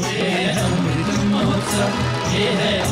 ये है अमृत महोत्सव ये है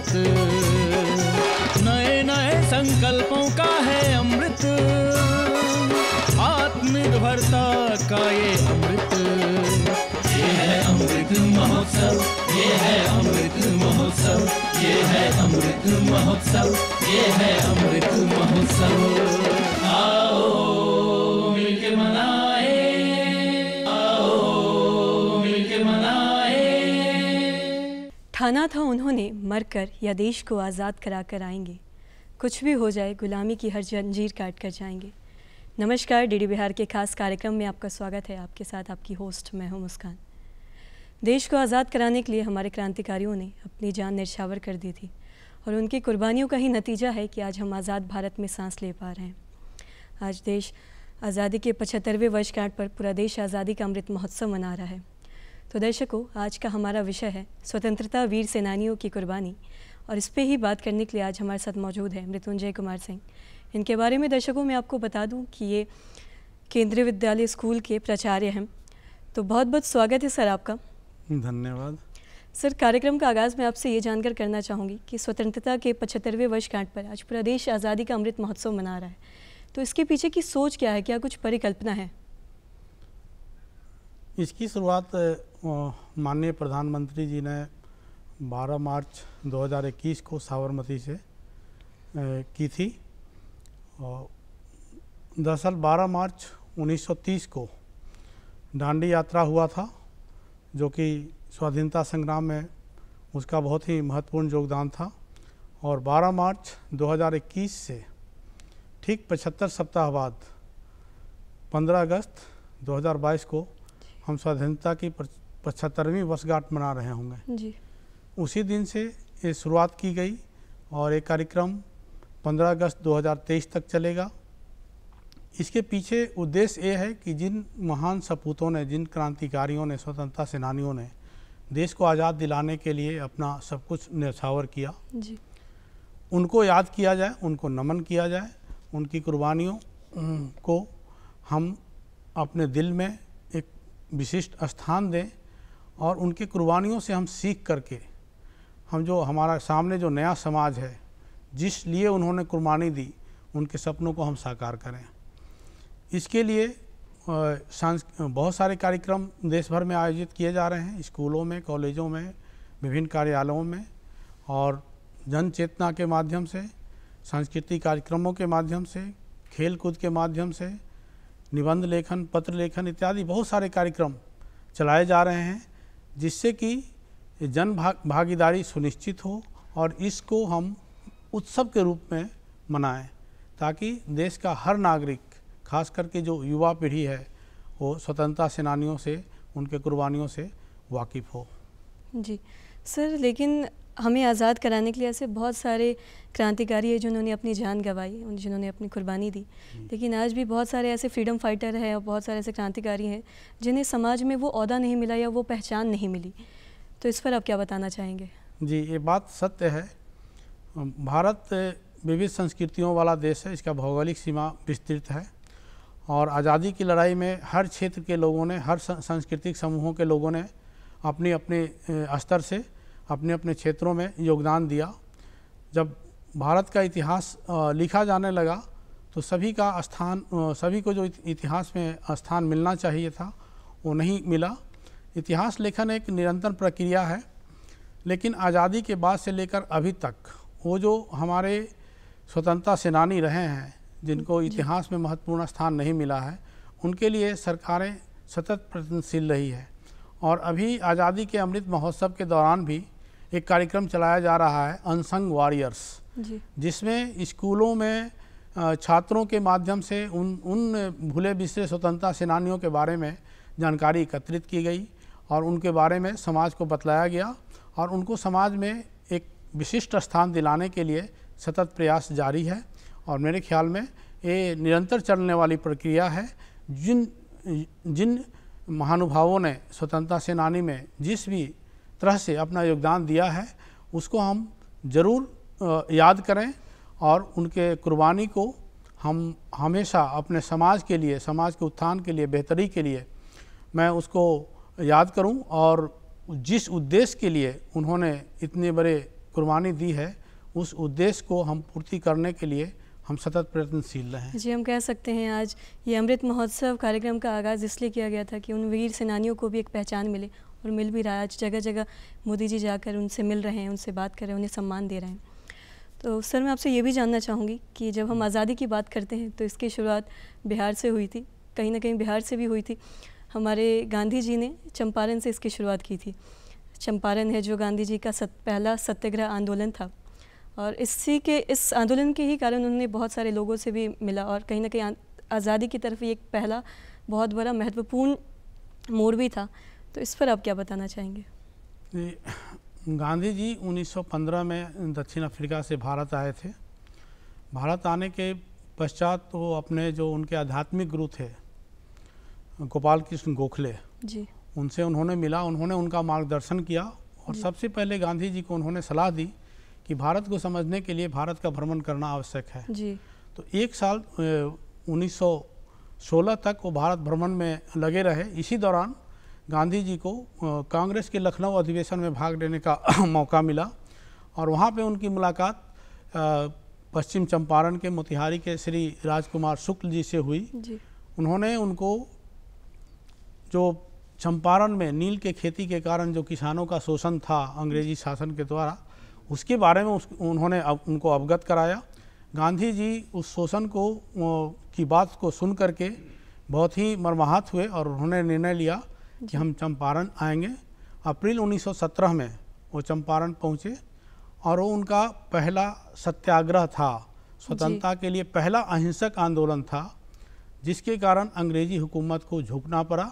अमृत नए नए संकल्पों का है अमृत आत्मनिर्भरता का ये अमृत ये है अमृत महोत्सव ये है अमृत महोत्सव ये है अमृत महोत्सव ये है अमृत महोत्सव ठाना था उन्होंने मरकर या देश को आज़ाद करा कर आएंगे कुछ भी हो जाए गुलामी की हर जंजीर काट कर जाएंगे नमस्कार डीडी बिहार के खास कार्यक्रम में आपका स्वागत है आपके साथ आपकी होस्ट मैं हूं मुस्कान देश को आज़ाद कराने के लिए हमारे क्रांतिकारियों ने अपनी जान निछावर कर दी थी और उनकी कुर्बानियों का ही नतीजा है कि आज हम आज़ाद भारत में सांस ले पा रहे हैं आज देश आज़ादी के पचहत्तरवें वर्षगांठ पर पूरा देश आज़ादी का अमृत महोत्सव मना रहा है तो दर्शकों आज का हमारा विषय है स्वतंत्रता वीर सेनानियों की कुर्बानी और इस पर ही बात करने के लिए आज हमारे साथ मौजूद है मृत्युंजय कुमार सिंह इनके बारे में दर्शकों मैं आपको बता दूं कि ये केंद्रीय विद्यालय स्कूल के प्राचार्य हैं तो बहुत बहुत स्वागत है सर आपका धन्यवाद सर कार्यक्रम का आगाज़ मैं आपसे ये जानकर करना चाहूँगी कि स्वतंत्रता के पचहत्तरवें वर्षगांठ पर आज पूरा देश आज़ादी का अमृत महोत्सव मना रहा है तो इसके पीछे की सोच क्या है क्या कुछ परिकल्पना है इसकी शुरुआत माननीय प्रधानमंत्री जी ने 12 मार्च 2021 को साबरमती से की थी और दरअसल 12 मार्च 1930 को डांडी यात्रा हुआ था जो कि स्वाधीनता संग्राम में उसका बहुत ही महत्वपूर्ण योगदान था और 12 मार्च 2021 से ठीक 75 सप्ताह बाद 15 अगस्त 2022 को हम स्वाधीनता की पचहत्तरवीं वर्षगांठ मना रहे होंगे जी उसी दिन से ये शुरुआत की गई और ये कार्यक्रम 15 अगस्त 2023 तक चलेगा इसके पीछे उद्देश्य ये है कि जिन महान सपूतों ने जिन क्रांतिकारियों ने स्वतंत्रता सेनानियों ने देश को आज़ाद दिलाने के लिए अपना सब कुछ न्यौछावर किया जी उनको याद किया जाए उनको नमन किया जाए उनकी कुर्बानियों को हम अपने दिल में विशिष्ट स्थान दें और उनकी कुर्बानियों से हम सीख करके हम जो हमारा सामने जो नया समाज है जिस लिए उन्होंने कुर्बानी दी उनके सपनों को हम साकार करें इसके लिए बहुत सारे कार्यक्रम देश भर में आयोजित किए जा रहे हैं स्कूलों में कॉलेजों में विभिन्न कार्यालयों में और जन चेतना के माध्यम से सांस्कृतिक कार्यक्रमों के माध्यम से खेल कूद के माध्यम से निबंध लेखन पत्र लेखन इत्यादि बहुत सारे कार्यक्रम चलाए जा रहे हैं जिससे कि जन भाग, भागीदारी सुनिश्चित हो और इसको हम उत्सव के रूप में मनाएं ताकि देश का हर नागरिक खास करके जो युवा पीढ़ी है वो स्वतंत्रता सेनानियों से उनके कुर्बानियों से वाकिफ़ हो जी सर लेकिन हमें आज़ाद कराने के लिए ऐसे बहुत सारे क्रांतिकारी हैं जिन्होंने अपनी जान गंवाई जिन्होंने अपनी कुर्बानी दी हम्म। लेकिन आज भी बहुत सारे ऐसे फ्रीडम फाइटर हैं और बहुत सारे ऐसे क्रांतिकारी हैं जिन्हें समाज में वो अहदा नहीं मिला या वो पहचान नहीं मिली तो इस पर आप क्या बताना चाहेंगे जी ये बात सत्य है भारत विविध संस्कृतियों वाला देश है इसका भौगोलिक सीमा विस्तृत है और आज़ादी की लड़ाई में हर क्षेत्र के लोगों ने हर सांस्कृतिक समूहों के लोगों ने अपने अपने स्तर से अपने अपने क्षेत्रों में योगदान दिया जब भारत का इतिहास लिखा जाने लगा तो सभी का स्थान सभी को जो इतिहास में स्थान मिलना चाहिए था वो नहीं मिला इतिहास लेखन एक निरंतर प्रक्रिया है लेकिन आज़ादी के बाद से लेकर अभी तक वो जो हमारे स्वतंत्रता सेनानी रहे हैं जिनको इतिहास में महत्वपूर्ण स्थान नहीं मिला है उनके लिए सरकारें सतत प्रयत्नशील रही है और अभी आज़ादी के अमृत महोत्सव के दौरान भी एक कार्यक्रम चलाया जा रहा है अनसंग वॉरियर्स जिसमें स्कूलों में छात्रों के माध्यम से उन उन भूले बिसरे स्वतंत्रता सेनानियों के बारे में जानकारी एकत्रित की गई और उनके बारे में समाज को बतलाया गया और उनको समाज में एक विशिष्ट स्थान दिलाने के लिए सतत प्रयास जारी है और मेरे ख्याल में ये निरंतर चलने वाली प्रक्रिया है जिन जिन महानुभावों ने स्वतंत्रता सेनानी में जिस भी तरह से अपना योगदान दिया है उसको हम ज़रूर याद करें और उनके कुर्बानी को हम हमेशा अपने समाज के लिए समाज के उत्थान के लिए बेहतरी के लिए मैं उसको याद करूं और जिस उद्देश्य के लिए उन्होंने इतने बड़े कुर्बानी दी है उस उद्देश्य को हम पूर्ति करने के लिए हम सतत प्रयत्नशील रहे हैं जी हम कह सकते हैं आज ये अमृत महोत्सव कार्यक्रम का आगाज़ इसलिए किया गया था कि उन वीर सेनानियों को भी एक पहचान मिले और मिल भी रहा है आज जगह जगह मोदी जी जाकर उनसे मिल रहे हैं उनसे बात कर रहे हैं उन्हें सम्मान दे रहे हैं तो सर मैं आपसे ये भी जानना चाहूँगी कि जब हम आज़ादी की बात करते हैं तो इसकी शुरुआत बिहार से हुई थी कहीं ना कहीं बिहार से भी हुई थी हमारे गांधी जी ने चंपारण से इसकी शुरुआत की थी चंपारण है जो गांधी जी का सत, पहला सत्याग्रह आंदोलन था और इसी के इस आंदोलन के ही कारण उन्होंने बहुत सारे लोगों से भी मिला और कहीं ना कहीं आज़ादी की तरफ एक पहला बहुत बड़ा महत्वपूर्ण मोड़ भी था तो इस पर आप क्या बताना चाहेंगे गांधी जी 1915 में दक्षिण अफ्रीका से भारत आए थे भारत आने के पश्चात वो अपने जो उनके आध्यात्मिक गुरु थे गोपाल कृष्ण गोखले जी उनसे उन्होंने मिला उन्होंने उनका मार्गदर्शन किया और सबसे पहले गांधी जी को उन्होंने सलाह दी कि भारत को समझने के लिए भारत का भ्रमण करना आवश्यक है जी तो एक साल 1916 तक वो भारत भ्रमण में लगे रहे इसी दौरान गांधी जी को कांग्रेस के लखनऊ अधिवेशन में भाग लेने का मौका मिला और वहाँ पे उनकी मुलाकात पश्चिम चंपारण के मोतिहारी के श्री राजकुमार शुक्ल जी से हुई जी। उन्होंने उनको जो चंपारण में नील के खेती के कारण जो किसानों का शोषण था अंग्रेजी शासन के द्वारा उसके बारे में उस, उन्होंने अव, उनको अवगत कराया गांधी जी उस शोषण को की बात को सुन करके बहुत ही मर्माहत हुए और उन्होंने निर्णय लिया कि हम चंपारण आएंगे अप्रैल 1917 में वो चंपारण पहुँचे और वो उनका पहला सत्याग्रह था स्वतंत्रता के लिए पहला अहिंसक आंदोलन था जिसके कारण अंग्रेजी हुकूमत को झुकना पड़ा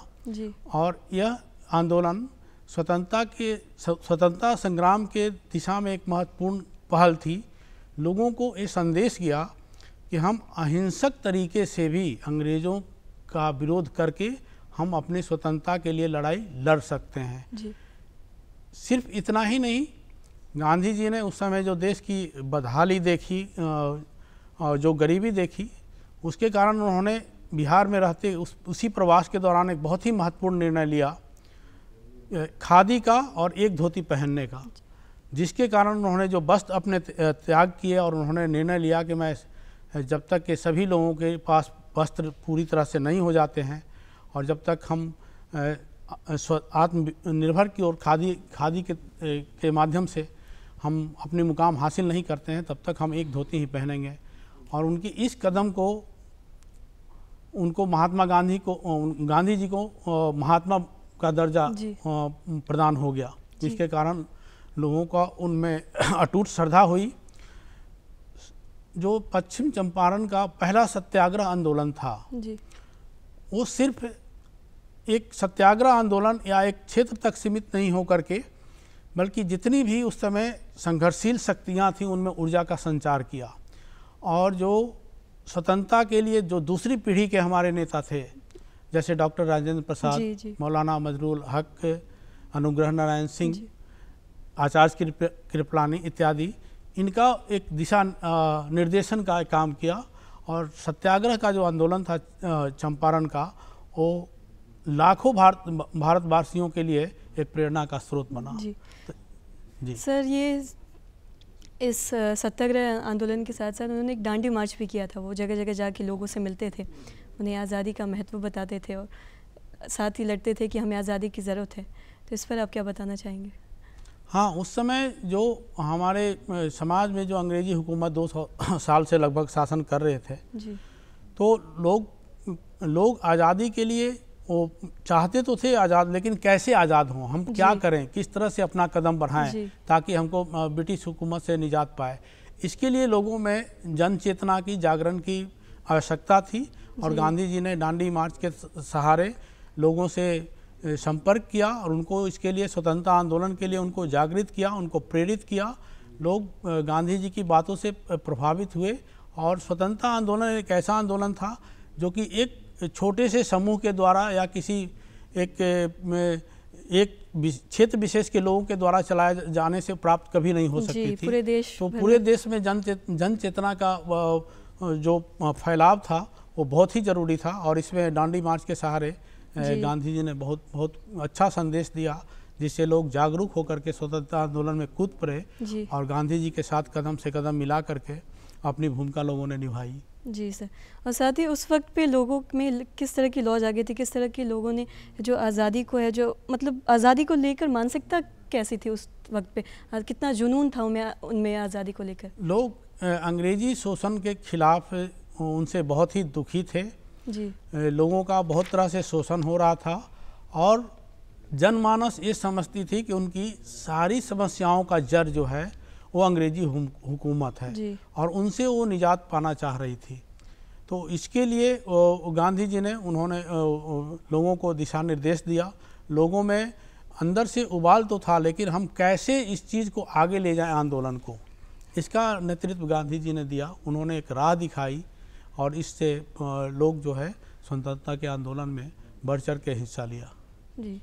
और यह आंदोलन स्वतंत्रता के स्वतंत्रता संग्राम के दिशा में एक महत्वपूर्ण पहल थी लोगों को ये संदेश गया कि हम अहिंसक तरीके से भी अंग्रेज़ों का विरोध करके हम अपनी स्वतंत्रता के लिए लड़ाई लड़ सकते हैं जी। सिर्फ इतना ही नहीं गांधी जी ने उस समय जो देश की बदहाली देखी और जो गरीबी देखी उसके कारण उन्होंने बिहार में रहते उस उसी प्रवास के दौरान एक बहुत ही महत्वपूर्ण निर्णय लिया खादी का और एक धोती पहनने का जिसके कारण उन्होंने जो वस्त्र अपने त्याग किए और उन्होंने निर्णय लिया कि मैं जब तक के सभी लोगों के पास वस्त्र पूरी तरह से नहीं हो जाते हैं और जब तक हम आत्मनिर्भर की ओर खादी खादी के के माध्यम से हम अपने मुकाम हासिल नहीं करते हैं तब तक हम एक धोती ही पहनेंगे और उनकी इस कदम को उनको महात्मा गांधी को गांधी जी को महात्मा का दर्जा प्रदान हो गया जिसके कारण लोगों का उनमें अटूट श्रद्धा हुई जो पश्चिम चंपारण का पहला सत्याग्रह आंदोलन था जी। वो सिर्फ एक सत्याग्रह आंदोलन या एक क्षेत्र तक सीमित नहीं हो करके बल्कि जितनी भी उस समय संघर्षशील शक्तियाँ थीं उनमें ऊर्जा का संचार किया और जो स्वतंत्रता के लिए जो दूसरी पीढ़ी के हमारे नेता थे जैसे डॉक्टर राजेंद्र प्रसाद मौलाना मजरूल हक अनुग्रह नारायण सिंह आचार्य कृपलानी इत्यादि इनका एक दिशा निर्देशन का काम किया और सत्याग्रह का जो आंदोलन था चंपारण का वो लाखों भारत भारतवासियों के लिए एक प्रेरणा का स्रोत बना जी, तो, जी। सर ये इस सत्याग्रह आंदोलन के साथ साथ उन्होंने एक डांडी मार्च भी किया था वो जगह जगह जाके लोगों से मिलते थे उन्हें आज़ादी का महत्व बताते थे और साथ ही लड़ते थे कि हमें आज़ादी की ज़रूरत है तो इस पर आप क्या बताना चाहेंगे हाँ उस समय जो हमारे समाज में जो अंग्रेजी हुकूमत दो सौ साल से लगभग शासन कर रहे थे जी। तो लोग लोग आज़ादी के लिए वो चाहते तो थे आज़ाद लेकिन कैसे आज़ाद हों हम क्या करें किस तरह से अपना कदम बढ़ाएं ताकि हमको ब्रिटिश हुकूमत से निजात पाए इसके लिए लोगों में जन चेतना की जागरण की आवश्यकता थी और गांधी जी ने डांडी मार्च के सहारे लोगों से संपर्क किया और उनको इसके लिए स्वतंत्रता आंदोलन के लिए उनको जागृत किया उनको प्रेरित किया लोग गांधी जी की बातों से प्रभावित हुए और स्वतंत्रता आंदोलन एक ऐसा आंदोलन था जो कि एक छोटे से समूह के द्वारा या किसी एक एक क्षेत्र विशेष के लोगों के द्वारा चलाए जाने से प्राप्त कभी नहीं हो सकती थी पूरे देश तो पूरे देश में जन चेत, जन चेतना का जो फैलाव था वो बहुत ही ज़रूरी था और इसमें डांडी मार्च के सहारे गांधी जी ने बहुत बहुत अच्छा संदेश दिया जिससे लोग जागरूक होकर के स्वतंत्रता आंदोलन में कूद पड़े और गांधी जी के साथ कदम से कदम मिला करके अपनी भूमिका लोगों ने निभाई जी सर और साथ ही उस वक्त पे लोगों में किस तरह की लॉज आ गई थी किस तरह के लोगों ने जो आज़ादी को है जो मतलब आज़ादी को लेकर मानसिकता कैसी थी उस वक्त पे कितना जुनून था उनमें उनमें आज़ादी को लेकर लोग अंग्रेजी शोषण के खिलाफ उनसे बहुत ही दुखी थे जी लोगों का बहुत तरह से शोषण हो रहा था और जनमानस ये समझती थी कि उनकी सारी समस्याओं का जड़ जो है वो अंग्रेजी हुकूमत है और उनसे वो निजात पाना चाह रही थी तो इसके लिए गांधी जी ने उन्होंने लोगों को दिशा निर्देश दिया लोगों में अंदर से उबाल तो था लेकिन हम कैसे इस चीज़ को आगे ले जाएं आंदोलन को इसका नेतृत्व गांधी जी ने दिया उन्होंने एक राह दिखाई और इससे लोग जो है स्वतंत्रता के आंदोलन में बढ़ चढ़ के हिस्सा लिया जी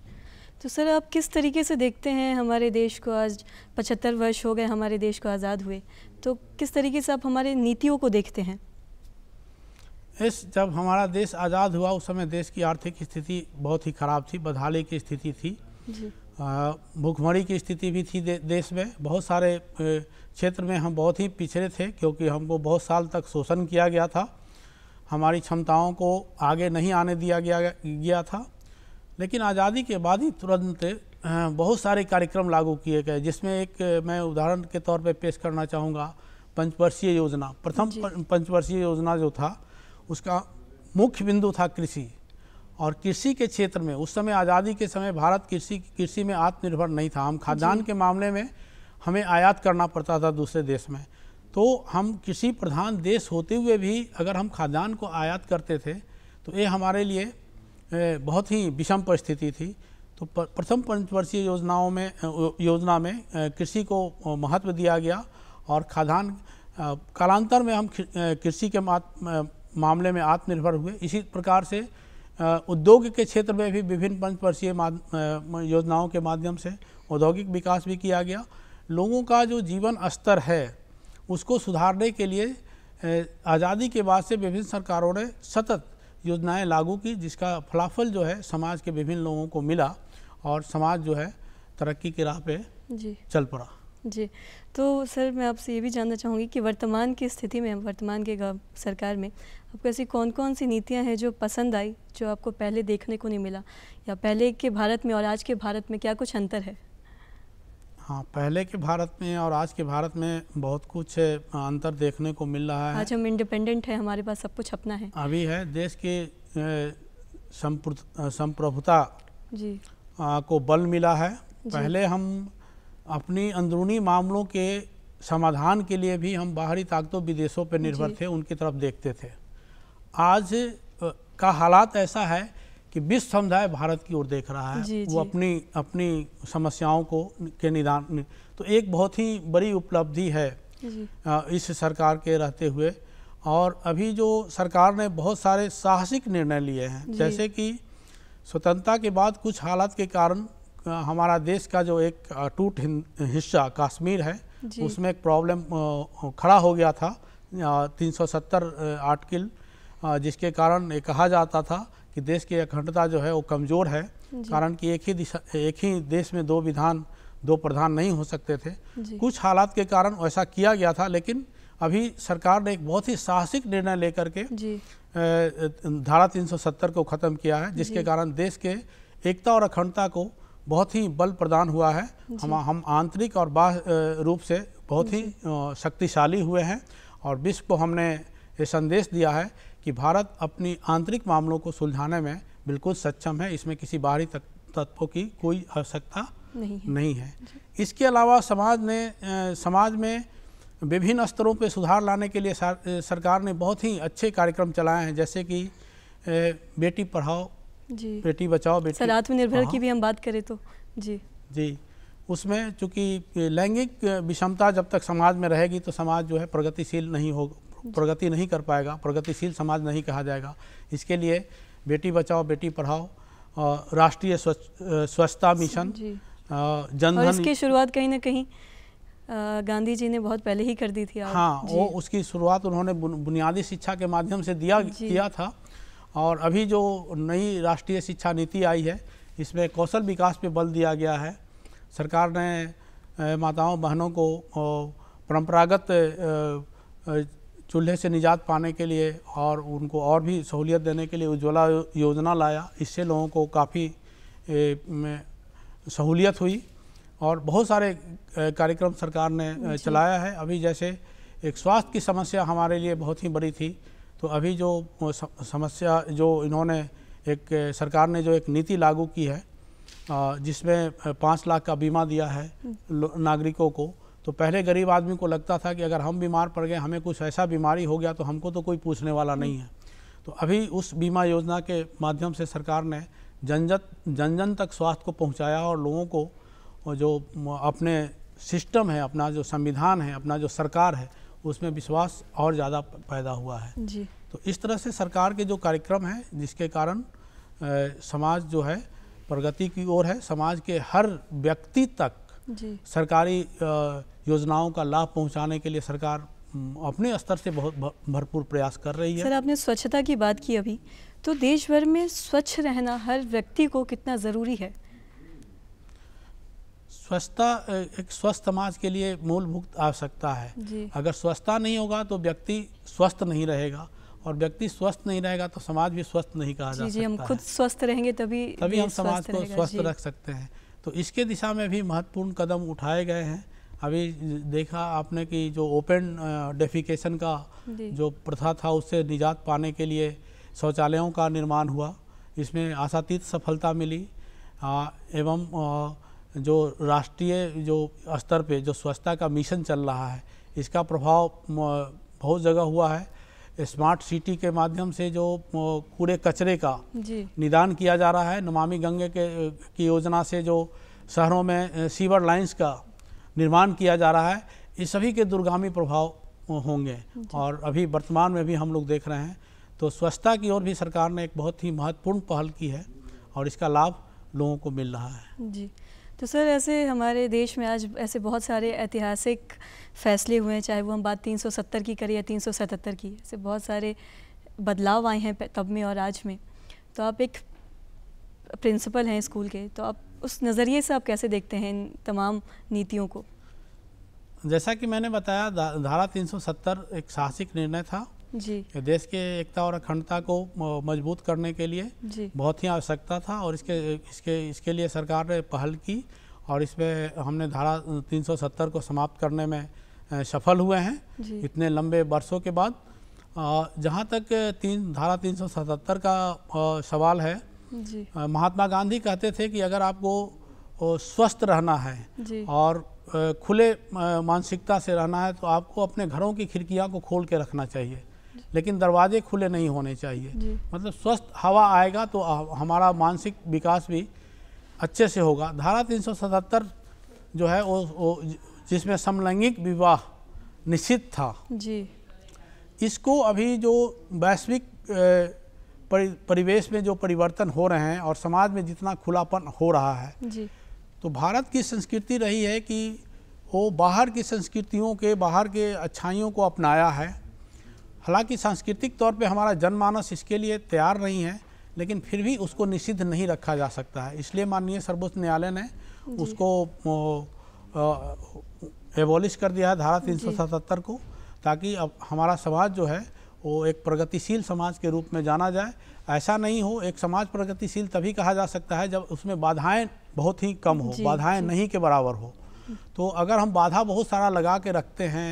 तो सर आप किस तरीके से देखते हैं हमारे देश को आज पचहत्तर वर्ष हो गए हमारे देश को आज़ाद हुए तो किस तरीके से आप हमारे नीतियों को देखते हैं इस जब हमारा देश आज़ाद हुआ उस समय देश की आर्थिक स्थिति बहुत ही ख़राब थी बदहाली की स्थिति थी भूखमरी की स्थिति भी थी दे, देश में बहुत सारे क्षेत्र में हम बहुत ही पिछड़े थे क्योंकि हमको बहुत साल तक शोषण किया गया था हमारी क्षमताओं को आगे नहीं आने दिया गया गया था लेकिन आज़ादी के बाद ही तुरंत बहुत सारे कार्यक्रम लागू किए गए जिसमें एक मैं उदाहरण के तौर पे पेश करना चाहूँगा पंचवर्षीय योजना प्रथम पंचवर्षीय योजना जो था उसका मुख्य बिंदु था कृषि और कृषि के क्षेत्र में उस समय आज़ादी के समय भारत कृषि कृषि में आत्मनिर्भर नहीं था हम खाद्यान्न के मामले में हमें आयात करना पड़ता था दूसरे देश में तो हम किसी प्रधान देश होते हुए भी अगर हम खाद्यान्न को आयात करते थे तो ये हमारे लिए बहुत ही विषम परिस्थिति थी तो प्रथम पंचवर्षीय योजनाओं में योजना में कृषि को महत्व दिया गया और खाद्यान्न कालांतर में हम कृषि के मामले में आत्मनिर्भर हुए इसी प्रकार से उद्योग के क्षेत्र में भी विभिन्न पंचवर्षीय योजनाओं के माध्यम से औद्योगिक विकास भी किया गया लोगों का जो जीवन स्तर है उसको सुधारने के लिए आज़ादी के बाद से विभिन्न सरकारों ने सतत योजनाएं लागू की जिसका फलाफल जो है समाज के विभिन्न लोगों को मिला और समाज जो है तरक्की की राह पे जी चल पड़ा जी तो सर मैं आपसे ये भी जानना चाहूँगी कि वर्तमान की स्थिति में वर्तमान के सरकार में आपको ऐसी कौन कौन सी नीतियाँ हैं जो पसंद आई जो आपको पहले देखने को नहीं मिला या पहले के भारत में और आज के भारत में क्या कुछ अंतर है हाँ पहले के भारत में और आज के भारत में बहुत कुछ अंतर देखने को मिल रहा है आज हम इंडिपेंडेंट हैं हमारे पास सब कुछ अपना है अभी है देश की संप्रभुता जी आ, को बल मिला है पहले हम अपनी अंदरूनी मामलों के समाधान के लिए भी हम बाहरी ताकतों विदेशों पर निर्भर थे उनकी तरफ देखते थे आज का हालात ऐसा है कि विश्व समुदाय भारत की ओर देख रहा है जी, वो जी। अपनी अपनी समस्याओं को के निदान तो एक बहुत ही बड़ी उपलब्धि है इस सरकार के रहते हुए और अभी जो सरकार ने बहुत सारे साहसिक निर्णय लिए हैं जैसे कि स्वतंत्रता के बाद कुछ हालात के कारण हमारा देश का जो एक टूट हिस्सा कश्मीर है उसमें एक प्रॉब्लम खड़ा हो गया था 370 आर्टिकल जिसके कारण कहा जाता था कि देश की अखंडता जो है वो कमज़ोर है कारण कि एक ही दिशा एक ही देश में दो विधान दो प्रधान नहीं हो सकते थे कुछ हालात के कारण ऐसा किया गया था लेकिन अभी सरकार ने एक बहुत ही साहसिक निर्णय लेकर के धारा 370 को ख़त्म किया है जिसके कारण देश के एकता और अखंडता को बहुत ही बल प्रदान हुआ है हम हम आंतरिक और बाह्य रूप से बहुत ही शक्तिशाली हुए हैं और विश्व को हमने ये संदेश दिया है कि भारत अपनी आंतरिक मामलों को सुलझाने में बिल्कुल सक्षम है इसमें किसी बाहरी तत्वों की कोई आवश्यकता नहीं है, नहीं है। इसके अलावा समाज ने समाज में विभिन्न स्तरों पर सुधार लाने के लिए सरकार ने बहुत ही अच्छे कार्यक्रम चलाए हैं जैसे कि बेटी पढ़ाओ जी बेटी बचाओ बेटी आत्मनिर्भर की भी हम बात करें तो जी जी उसमें चूंकि लैंगिक विषमता जब तक समाज में रहेगी तो समाज जो है प्रगतिशील नहीं हो प्रगति नहीं कर पाएगा प्रगतिशील समाज नहीं कहा जाएगा इसके लिए बेटी बचाओ बेटी पढ़ाओ राष्ट्रीय स्वच्छता मिशन जनधन इसकी शुरुआत कहीं ना कहीं गांधी जी ने बहुत पहले ही कर दी थी हाँ वो उसकी शुरुआत उन्होंने बुनियादी शिक्षा के माध्यम से दिया किया था और अभी जो नई राष्ट्रीय शिक्षा नीति आई है इसमें कौशल विकास पे बल दिया गया है सरकार ने माताओं बहनों को परंपरागत चूल्हे से निजात पाने के लिए और उनको और भी सहूलियत देने के लिए उज्ज्वला योजना लाया इससे लोगों को काफ़ी सहूलियत हुई और बहुत सारे कार्यक्रम सरकार ने चलाया है अभी जैसे एक स्वास्थ्य की समस्या हमारे लिए बहुत ही बड़ी थी तो अभी जो समस्या जो इन्होंने एक सरकार ने जो एक नीति लागू की है जिसमें पाँच लाख का बीमा दिया है हम्म। नागरिकों को तो पहले गरीब आदमी को लगता था कि अगर हम बीमार पड़ गए हमें कुछ ऐसा बीमारी हो गया तो हमको तो कोई पूछने वाला नहीं है तो अभी उस बीमा योजना के माध्यम से सरकार ने जनजत जन जन तक स्वास्थ्य को पहुंचाया और लोगों को जो अपने सिस्टम है अपना जो संविधान है अपना जो सरकार है उसमें विश्वास और ज़्यादा पैदा हुआ है जी। तो इस तरह से सरकार के जो कार्यक्रम हैं जिसके कारण समाज जो है प्रगति की ओर है समाज के हर व्यक्ति तक जी सरकारी योजनाओं का लाभ पहुंचाने के लिए सरकार अपने स्तर से बहुत भरपूर प्रयास कर रही है सर आपने स्वच्छता की बात की अभी तो देश भर में स्वच्छ रहना हर व्यक्ति को कितना ज़रूरी है स्वच्छता एक स्वस्थ समाज के लिए मूलभूत आवश्यकता है अगर स्वच्छता नहीं होगा तो व्यक्ति स्वस्थ नहीं रहेगा और व्यक्ति स्वस्थ नहीं रहेगा तो समाज भी स्वस्थ नहीं कहा जा सकता जी हम खुद स्वस्थ रहेंगे तभी तभी हम समाज को स्वस्थ रख सकते हैं तो इसके दिशा में भी महत्वपूर्ण कदम उठाए गए हैं अभी देखा आपने कि जो ओपन डेफिकेशन का जो प्रथा था उससे निजात पाने के लिए शौचालयों का निर्माण हुआ इसमें आशातीत सफलता मिली आ, एवं आ, जो राष्ट्रीय जो स्तर पे जो स्वच्छता का मिशन चल रहा है इसका प्रभाव बहुत जगह हुआ है स्मार्ट सिटी के माध्यम से जो कूड़े कचरे का निदान किया जा रहा है नमामि गंगे के की योजना से जो शहरों में सीवर लाइंस का निर्माण किया जा रहा है ये सभी के दुर्गामी प्रभाव होंगे और अभी वर्तमान में भी हम लोग देख रहे हैं तो स्वच्छता की ओर भी सरकार ने एक बहुत ही महत्वपूर्ण पहल की है और इसका लाभ लोगों को मिल रहा है जी तो सर ऐसे हमारे देश में आज ऐसे बहुत सारे ऐतिहासिक फैसले हुए हैं चाहे वो हम बात 370 की करें या 377 की ऐसे बहुत सारे बदलाव आए हैं तब में और आज में तो आप एक प्रिंसिपल हैं स्कूल के तो आप उस नज़रिए से आप कैसे देखते हैं इन तमाम नीतियों को जैसा कि मैंने बताया धारा 370 एक साहसिक निर्णय था जी देश के एकता और अखंडता को मजबूत करने के लिए बहुत ही आवश्यकता था और इसके इसके इसके लिए सरकार ने पहल की और इसमें हमने धारा 370 को समाप्त करने में सफल हुए हैं इतने लंबे वर्षों के बाद जहाँ तक तीन धारा 377 का सवाल है जी। महात्मा गांधी कहते थे कि अगर आपको स्वस्थ रहना है और खुले मानसिकता से रहना है तो आपको अपने घरों की खिड़कियाँ को खोल के रखना चाहिए लेकिन दरवाजे खुले नहीं होने चाहिए मतलब स्वस्थ हवा आएगा तो हमारा मानसिक विकास भी अच्छे से होगा धारा 377 जो है वो, वो जिसमें समलैंगिक विवाह निश्चित था जी इसको अभी जो वैश्विक परिवेश में जो परिवर्तन हो रहे हैं और समाज में जितना खुलापन हो रहा है जी तो भारत की संस्कृति रही है कि वो बाहर की संस्कृतियों के बाहर के अच्छाइयों को अपनाया है हालांकि सांस्कृतिक तौर पे हमारा जनमानस इसके लिए तैयार नहीं है लेकिन फिर भी उसको निषिद्ध नहीं रखा जा सकता है इसलिए माननीय सर्वोच्च न्यायालय ने उसको एबॉलिश कर दिया है धारा तीन को ताकि अब हमारा समाज जो है वो एक प्रगतिशील समाज के रूप में जाना जाए ऐसा नहीं हो एक समाज प्रगतिशील तभी कहा जा सकता है जब उसमें बाधाएं बहुत ही कम हो बाधाएं नहीं के बराबर हो तो अगर हम बाधा बहुत सारा लगा के रखते हैं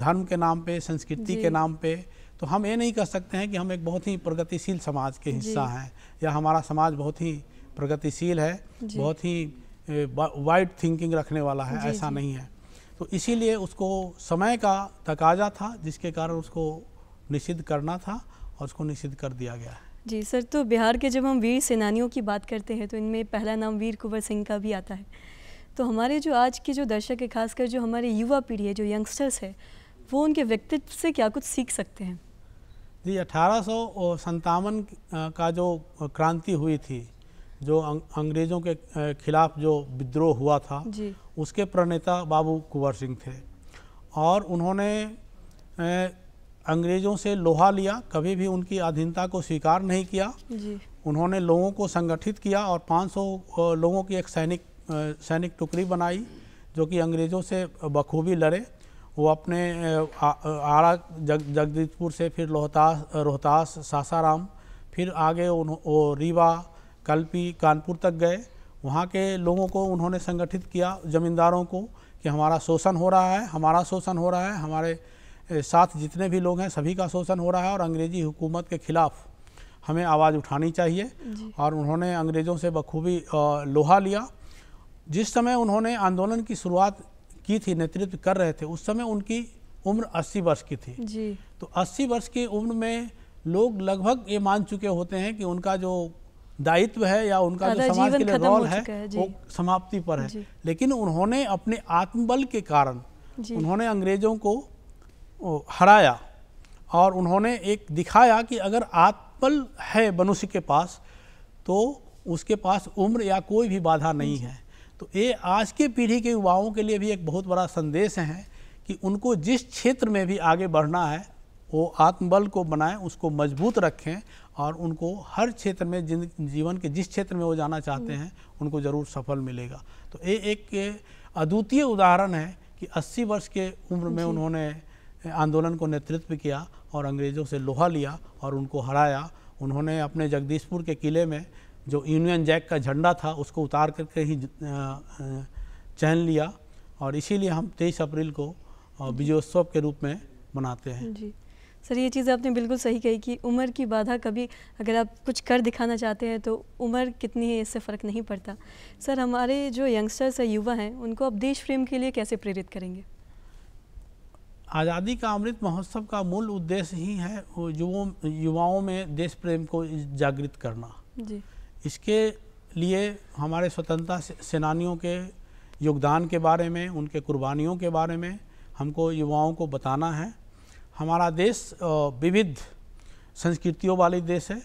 धर्म के नाम पे संस्कृति के नाम पे तो हम ये नहीं कह सकते हैं कि हम एक बहुत ही प्रगतिशील समाज के हिस्सा हैं या हमारा समाज बहुत ही प्रगतिशील है बहुत ही वाइड थिंकिंग रखने वाला है ऐसा नहीं है तो इसीलिए उसको समय का तकाजा था जिसके कारण उसको निषिद्ध करना था और उसको निषिद्ध कर दिया गया है जी सर तो बिहार के जब हम वीर सेनानियों की बात करते हैं तो इनमें पहला नाम वीर कुंवर सिंह का भी आता है तो हमारे जो आज के जो दर्शक है खासकर जो हमारे युवा पीढ़ी है जो यंगस्टर्स है वो उनके व्यक्तित्व से क्या कुछ सीख सकते हैं जी अठारह का जो क्रांति हुई थी जो अंग्रेज़ों के खिलाफ जो विद्रोह हुआ था उसके प्रणेता बाबू कुंवर सिंह थे और उन्होंने अंग्रेज़ों से लोहा लिया कभी भी उनकी अधीनता को स्वीकार नहीं किया उन्होंने लोगों को संगठित किया और 500 लोगों की एक सैनिक सैनिक टुकड़ी बनाई जो कि अंग्रेज़ों से बखूबी लड़े वो अपने आरा जग जगदीशपुर से फिर रोहतास रोहतास सासाराम फिर आगे उन वो रीवा कल्पी कानपुर तक गए वहाँ के लोगों को उन्होंने संगठित किया ज़मींदारों को कि हमारा शोषण हो रहा है हमारा शोषण हो रहा है हमारे साथ जितने भी लोग हैं सभी का शोषण हो रहा है और अंग्रेजी हुकूमत के ख़िलाफ़ हमें आवाज़ उठानी चाहिए और उन्होंने अंग्रेज़ों से बखूबी लोहा लिया जिस समय उन्होंने आंदोलन की शुरुआत की थी नेतृत्व कर रहे थे उस समय उनकी उम्र 80 वर्ष की थी जी तो 80 वर्ष की उम्र में लोग लगभग ये मान चुके होते हैं कि उनका जो दायित्व है या उनका जो समाज के लिए रोल है, है वो समाप्ति पर है लेकिन उन्होंने अपने आत्मबल के कारण उन्होंने अंग्रेजों को हराया और उन्होंने एक दिखाया कि अगर आत्मबल है मनुष्य के पास तो उसके पास उम्र या कोई भी बाधा नहीं है तो ये आज की पीढ़ी के युवाओं के लिए भी एक बहुत बड़ा संदेश है कि उनको जिस क्षेत्र में भी आगे बढ़ना है वो आत्मबल को बनाएं उसको मजबूत रखें और उनको हर क्षेत्र में जिन जीवन के जिस क्षेत्र में वो जाना चाहते हैं उनको ज़रूर सफल मिलेगा तो ये एक अद्वितीय उदाहरण है कि 80 वर्ष के उम्र में उन्होंने आंदोलन को नेतृत्व किया और अंग्रेज़ों से लोहा लिया और उनको हराया उन्होंने अपने जगदीशपुर के किले में जो यूनियन जैक का झंडा था उसको उतार करके ही चहन लिया और इसीलिए हम तेईस अप्रैल को विजयोत्सव के रूप में मनाते हैं जी सर ये चीज़ आपने बिल्कुल सही कही कि उम्र की बाधा कभी अगर आप कुछ कर दिखाना चाहते हैं तो उम्र कितनी है इससे फ़र्क नहीं पड़ता सर हमारे जो यंगस्टर्स है युवा हैं उनको आप देश प्रेम के लिए कैसे प्रेरित करेंगे आज़ादी का अमृत महोत्सव का मूल उद्देश्य ही है युवाओं में देश प्रेम को जागृत करना जी इसके लिए हमारे स्वतंत्रता सेनानियों के योगदान के बारे में उनके कुर्बानियों के बारे में हमको युवाओं को बताना है हमारा देश विविध संस्कृतियों वाली देश है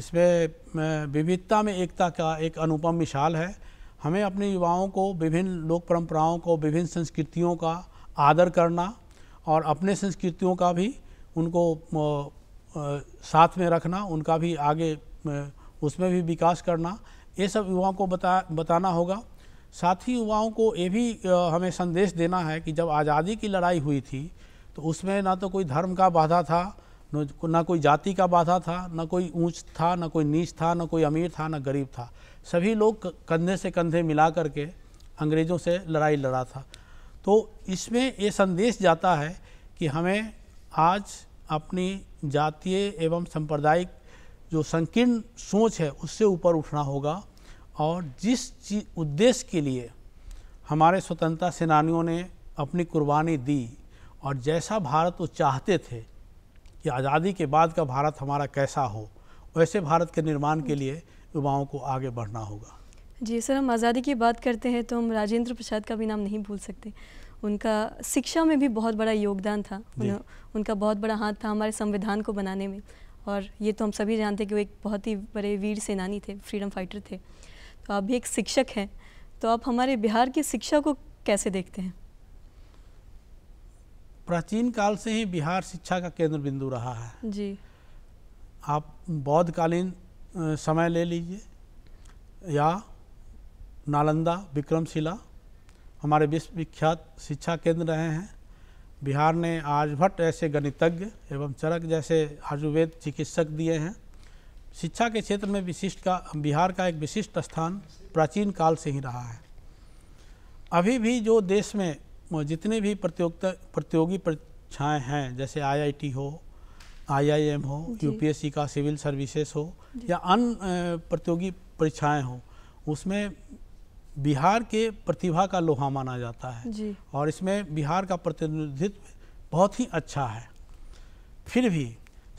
इसमें विविधता में एकता का एक अनुपम मिसाल है हमें अपने युवाओं को विभिन्न लोक परंपराओं को विभिन्न संस्कृतियों का आदर करना और अपने संस्कृतियों का भी उनको साथ में रखना उनका भी आगे उसमें भी विकास करना ये सब युवाओं को बता बताना होगा साथ ही युवाओं को ये भी हमें संदेश देना है कि जब आज़ादी की लड़ाई हुई थी तो उसमें ना तो कोई धर्म का बाधा था ना कोई जाति का बाधा था ना कोई ऊंच था ना कोई नीच था ना कोई अमीर था ना गरीब था सभी लोग कंधे से कंधे मिला करके अंग्रेज़ों से लड़ाई लड़ा था तो इसमें ये संदेश जाता है कि हमें आज अपनी जातीय एवं सांप्रदायिक जो संकीर्ण सोच है उससे ऊपर उठना होगा और जिस चीज उद्देश्य के लिए हमारे स्वतंत्रता सेनानियों ने अपनी कुर्बानी दी और जैसा भारत वो चाहते थे कि आज़ादी के बाद का भारत हमारा कैसा हो वैसे भारत के निर्माण के लिए युवाओं को आगे बढ़ना होगा जी सर हम आज़ादी की बात करते हैं तो हम राजेंद्र प्रसाद का भी नाम नहीं भूल सकते उनका शिक्षा में भी बहुत बड़ा योगदान था उनका बहुत बड़ा हाथ था हमारे संविधान को बनाने में और ये तो हम सभी जानते हैं कि वो एक बहुत ही बड़े वीर सेनानी थे फ्रीडम फाइटर थे तो आप भी एक शिक्षक हैं तो आप हमारे बिहार की शिक्षा को कैसे देखते हैं प्राचीन काल से ही बिहार शिक्षा का केंद्र बिंदु रहा है जी आप बौद्धकालीन समय ले लीजिए या नालंदा विक्रमशिला हमारे विश्वविख्यात शिक्षा केंद्र रहे हैं बिहार ने आर्यभट्ट ऐसे गणितज्ञ एवं चरक जैसे आयुर्वेद चिकित्सक दिए हैं शिक्षा के क्षेत्र में विशिष्ट का बिहार का एक विशिष्ट स्थान प्राचीन काल से ही रहा है अभी भी जो देश में जितने भी प्रतियोगिता प्रतियोगी परीक्षाएँ हैं जैसे आईआईटी हो आईआईएम हो यूपीएससी का सिविल सर्विसेज हो या अन्य प्रतियोगी परीक्षाएँ हों उसमें बिहार के प्रतिभा का लोहा माना जाता है जी। और इसमें बिहार का प्रतिनिधित्व बहुत ही अच्छा है फिर भी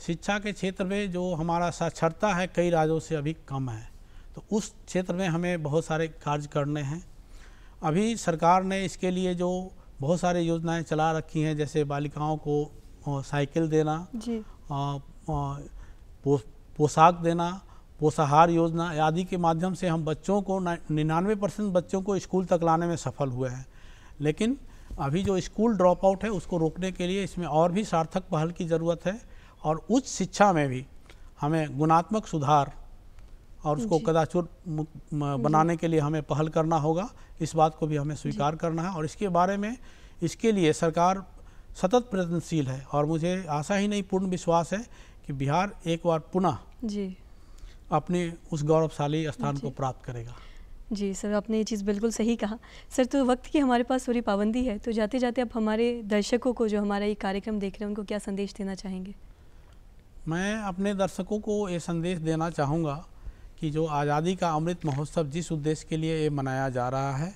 शिक्षा के क्षेत्र में जो हमारा साक्षरता है कई राज्यों से अभी कम है तो उस क्षेत्र में हमें बहुत सारे कार्य करने हैं अभी सरकार ने इसके लिए जो बहुत सारी योजनाएं चला रखी हैं जैसे बालिकाओं को साइकिल देना जी। आ, आ, पो, पोशाक देना पोषाहार योजना आदि के माध्यम से हम बच्चों को निन्यानवे परसेंट बच्चों को स्कूल तक लाने में सफल हुए हैं लेकिन अभी जो स्कूल ड्रॉप आउट है उसको रोकने के लिए इसमें और भी सार्थक पहल की ज़रूरत है और उच्च शिक्षा में भी हमें गुणात्मक सुधार और उसको कदाचुर बनाने के लिए हमें पहल करना होगा इस बात को भी हमें स्वीकार करना है और इसके बारे में इसके लिए सरकार सतत प्रयत्नशील है और मुझे आशा ही नहीं पूर्ण विश्वास है कि बिहार एक बार पुनः जी अपने उस गौरवशाली स्थान को प्राप्त करेगा जी सर आपने ये चीज़ बिल्कुल सही कहा सर तो वक्त की हमारे पास पूरी पाबंदी है तो जाते जाते आप हमारे दर्शकों को जो हमारा ये कार्यक्रम देख रहे हैं उनको क्या संदेश देना चाहेंगे मैं अपने दर्शकों को ये संदेश देना चाहूँगा कि जो आज़ादी का अमृत महोत्सव जिस उद्देश्य के लिए ये मनाया जा रहा है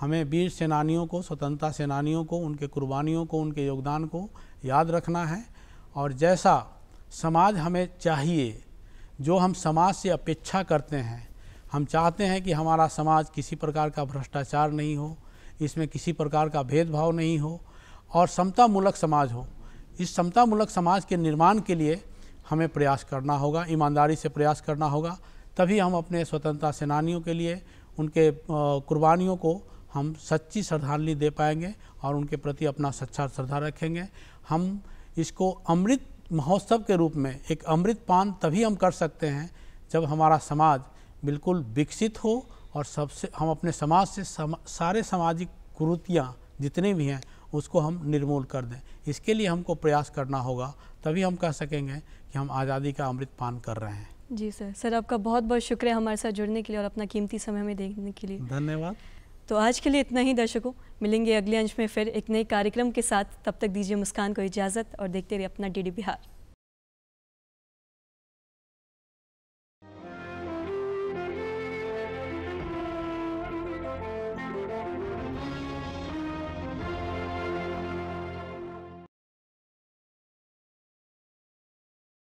हमें वीर सेनानियों को स्वतंत्रता सेनानियों को उनके कुर्बानियों को उनके योगदान को याद रखना है और जैसा समाज हमें चाहिए जो हम समाज से अपेक्षा करते हैं हम चाहते हैं कि हमारा समाज किसी प्रकार का भ्रष्टाचार नहीं हो इसमें किसी प्रकार का भेदभाव नहीं हो और समतामूलक समाज हो इस समतामूलक समाज के निर्माण के लिए हमें प्रयास करना होगा ईमानदारी से प्रयास करना होगा तभी हम अपने स्वतंत्रता सेनानियों के लिए उनके कुर्बानियों को हम सच्ची श्रद्धांजलि दे पाएंगे और उनके प्रति अपना सच्चा श्रद्धा रखेंगे हम इसको अमृत महोत्सव के रूप में एक अमृत पान तभी हम कर सकते हैं जब हमारा समाज बिल्कुल विकसित हो और सबसे हम अपने समाज से सम, सारे सामाजिक कुरुतियाँ जितने भी हैं उसको हम निर्मूल कर दें इसके लिए हमको प्रयास करना होगा तभी हम कह सकेंगे कि हम आज़ादी का अमृत पान कर रहे हैं जी सर सर आपका बहुत बहुत शुक्रिया हमारे साथ जुड़ने के लिए और अपना कीमती समय में देखने के लिए धन्यवाद तो आज के लिए इतना ही दर्शकों मिलेंगे अगले अंश में फिर एक नए कार्यक्रम के साथ तब तक दीजिए मुस्कान को इजाज़त और देखते रहिए अपना डीडी बिहार